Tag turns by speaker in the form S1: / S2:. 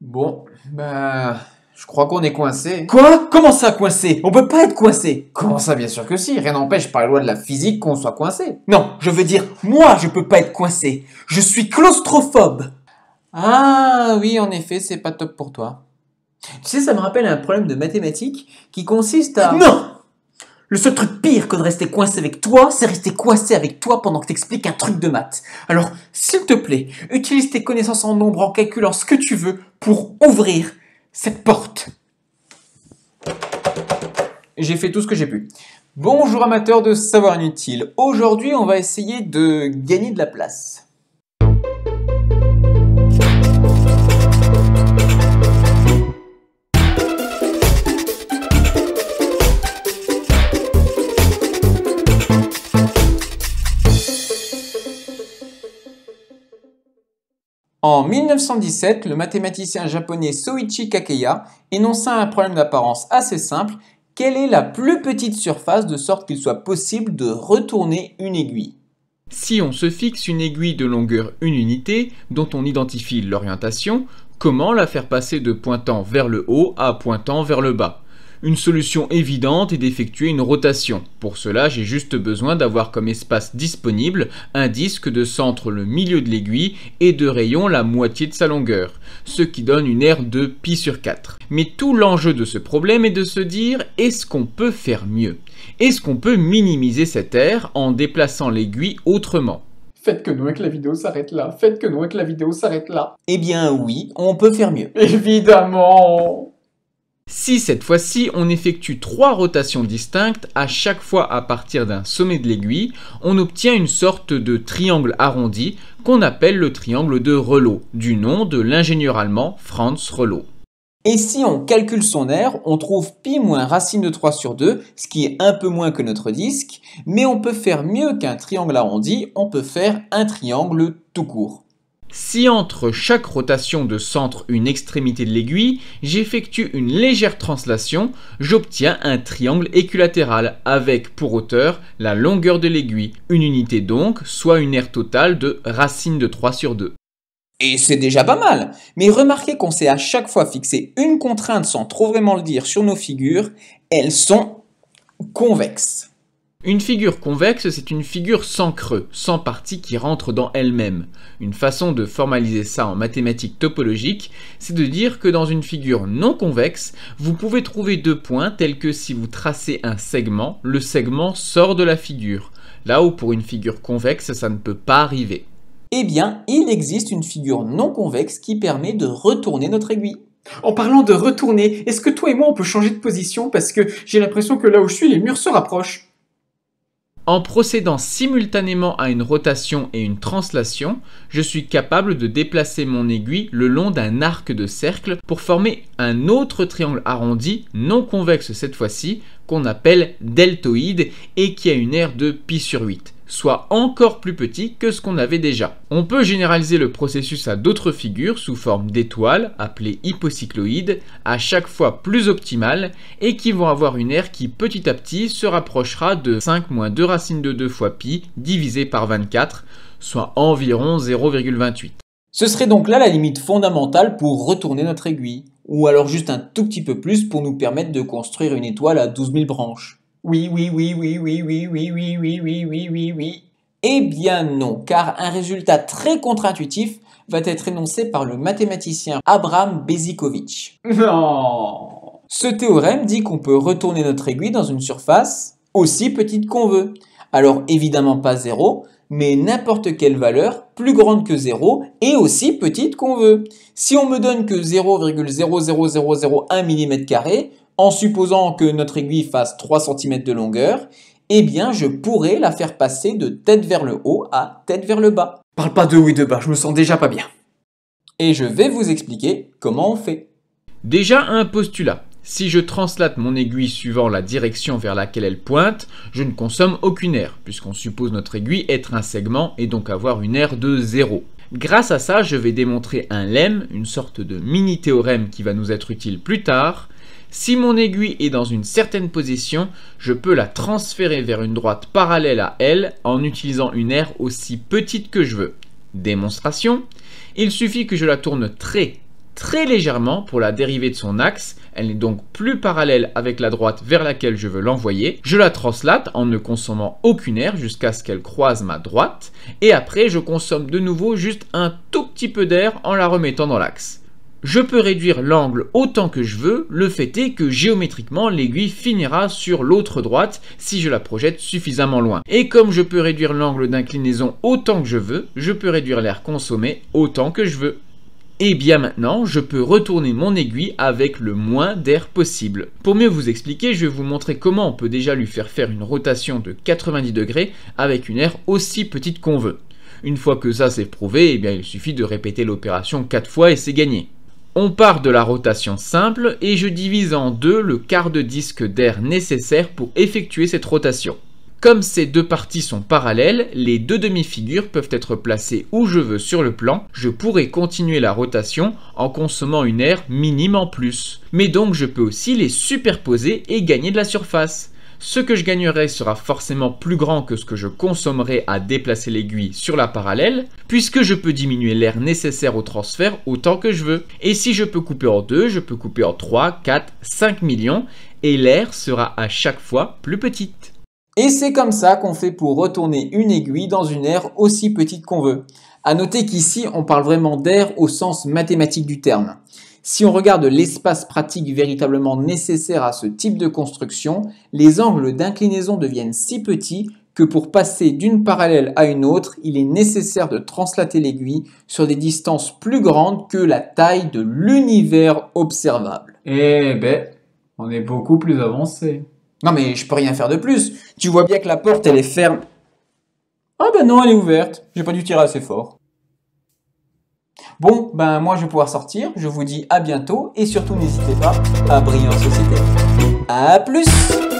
S1: Bon, ben, je crois qu'on est coincé. Quoi Comment ça coincé On peut pas être coincé. Comment ça Bien sûr que si. Rien n'empêche par la loi de la physique qu'on soit coincé. Non, je veux dire, moi, je peux pas être coincé. Je suis claustrophobe. Ah oui, en effet, c'est pas top pour toi. Tu sais, ça me rappelle un problème de mathématiques qui consiste à... Non le seul truc pire que de rester coincé avec toi, c'est rester coincé avec toi pendant que t'expliques un truc de maths. Alors, s'il te plaît, utilise tes connaissances en nombre, en calculant ce que tu veux pour ouvrir cette porte. J'ai fait tout ce que j'ai pu. Bonjour amateurs de savoir inutile. Aujourd'hui, on va essayer de gagner de la place. En 1917, le mathématicien japonais Soichi Kakeya énonça un problème d'apparence assez simple. Quelle est la plus petite surface de sorte qu'il soit possible de retourner une aiguille Si on se fixe une aiguille de longueur 1 unité, dont on identifie l'orientation, comment la faire passer de pointant vers le haut à pointant vers le bas une solution évidente est d'effectuer une rotation. Pour cela, j'ai juste besoin d'avoir comme espace disponible un disque de centre le milieu de l'aiguille et de rayon la moitié de sa longueur, ce qui donne une aire de pi sur 4. Mais tout l'enjeu de ce problème est de se dire est-ce qu'on peut faire mieux Est-ce qu'on peut minimiser cette aire en déplaçant l'aiguille autrement Faites que et que la vidéo s'arrête là. Faites que et que la vidéo s'arrête là. Eh bien oui, on peut faire mieux. Évidemment si cette fois-ci on effectue trois rotations distinctes à chaque fois à partir d'un sommet de l'aiguille, on obtient une sorte de triangle arrondi qu'on appelle le triangle de Relo, du nom de l'ingénieur allemand Franz Relo. Et si on calcule son aire, on trouve pi moins racine de 3 sur 2, ce qui est un peu moins que notre disque, mais on peut faire mieux qu'un triangle arrondi, on peut faire un triangle tout court. Si entre chaque rotation de centre une extrémité de l'aiguille, j'effectue une légère translation, j'obtiens un triangle équilatéral avec pour hauteur la longueur de l'aiguille, une unité donc, soit une aire totale de racine de 3 sur 2. Et c'est déjà pas mal. Mais remarquez qu'on s'est à chaque fois fixé une contrainte sans trop vraiment le dire sur nos figures, elles sont convexes. Une figure convexe, c'est une figure sans creux, sans partie qui rentre dans elle-même. Une façon de formaliser ça en mathématiques topologiques, c'est de dire que dans une figure non convexe, vous pouvez trouver deux points tels que si vous tracez un segment, le segment sort de la figure, là où pour une figure convexe, ça ne peut pas arriver. Eh bien, il existe une figure non convexe qui permet de retourner notre aiguille. En parlant de retourner, est-ce que toi et moi on peut changer de position parce que j'ai l'impression que là où je suis, les murs se rapprochent en procédant simultanément à une rotation et une translation, je suis capable de déplacer mon aiguille le long d'un arc de cercle pour former un autre triangle arrondi, non convexe cette fois-ci, qu'on appelle deltoïde et qui a une aire de pi sur 8 soit encore plus petit que ce qu'on avait déjà. On peut généraliser le processus à d'autres figures sous forme d'étoiles, appelées hypocycloïdes, à chaque fois plus optimales, et qui vont avoir une aire qui petit à petit se rapprochera de 5 moins 2 racines de 2 fois pi divisé par 24, soit environ 0,28. Ce serait donc là la limite fondamentale pour retourner notre aiguille, ou alors juste un tout petit peu plus pour nous permettre de construire une étoile à 12 000 branches. Oui, oui, oui, oui, oui, oui, oui, oui, oui, oui, oui, oui, Eh bien non, car un résultat très contre-intuitif va être énoncé par le mathématicien Abraham Bezikovitch. Non Ce théorème dit qu'on peut retourner notre aiguille dans une surface aussi petite qu'on veut. Alors évidemment pas 0, mais n'importe quelle valeur plus grande que 0 et aussi petite qu'on veut. Si on me donne que 0,00001 mm, en supposant que notre aiguille fasse 3 cm de longueur, eh bien je pourrais la faire passer de tête vers le haut à tête vers le bas. Parle pas de haut et de bas, je me sens déjà pas bien. Et je vais vous expliquer comment on fait. Déjà un postulat. Si je translate mon aiguille suivant la direction vers laquelle elle pointe, je ne consomme aucune aire, puisqu'on suppose notre aiguille être un segment et donc avoir une aire de 0. Grâce à ça, je vais démontrer un lemme, une sorte de mini théorème qui va nous être utile plus tard, si mon aiguille est dans une certaine position, je peux la transférer vers une droite parallèle à elle en utilisant une aire aussi petite que je veux. Démonstration. Il suffit que je la tourne très très légèrement pour la dériver de son axe, elle n'est donc plus parallèle avec la droite vers laquelle je veux l'envoyer. Je la translate en ne consommant aucune aire jusqu'à ce qu'elle croise ma droite, et après je consomme de nouveau juste un tout petit peu d'air en la remettant dans l'axe. Je peux réduire l'angle autant que je veux, le fait est que géométriquement l'aiguille finira sur l'autre droite si je la projette suffisamment loin. Et comme je peux réduire l'angle d'inclinaison autant que je veux, je peux réduire l'air consommé autant que je veux. Et bien maintenant, je peux retourner mon aiguille avec le moins d'air possible. Pour mieux vous expliquer, je vais vous montrer comment on peut déjà lui faire faire une rotation de 90 degrés avec une aire aussi petite qu'on veut. Une fois que ça c'est prouvé, eh bien il suffit de répéter l'opération 4 fois et c'est gagné. On part de la rotation simple et je divise en deux le quart de disque d'air nécessaire pour effectuer cette rotation. Comme ces deux parties sont parallèles, les deux demi-figures peuvent être placées où je veux sur le plan, je pourrais continuer la rotation en consommant une aire minime en plus. Mais donc je peux aussi les superposer et gagner de la surface ce que je gagnerai sera forcément plus grand que ce que je consommerai à déplacer l'aiguille sur la parallèle, puisque je peux diminuer l'air nécessaire au transfert autant que je veux. Et si je peux couper en deux, je peux couper en 3, 4, 5 millions, et l'air sera à chaque fois plus petite. Et c'est comme ça qu'on fait pour retourner une aiguille dans une aire aussi petite qu'on veut. A noter qu'ici, on parle vraiment d'air au sens mathématique du terme. Si on regarde l'espace pratique véritablement nécessaire à ce type de construction, les angles d'inclinaison deviennent si petits que pour passer d'une parallèle à une autre, il est nécessaire de translater l'aiguille sur des distances plus grandes que la taille de l'univers observable. Eh ben, on est beaucoup plus avancé. Non mais je peux rien faire de plus. Tu vois bien que la porte elle est ferme. Ah ben non, elle est ouverte. J'ai pas dû tirer assez fort. Bon, ben moi je vais pouvoir sortir, je vous dis à bientôt et surtout n'hésitez pas à briller en société. À plus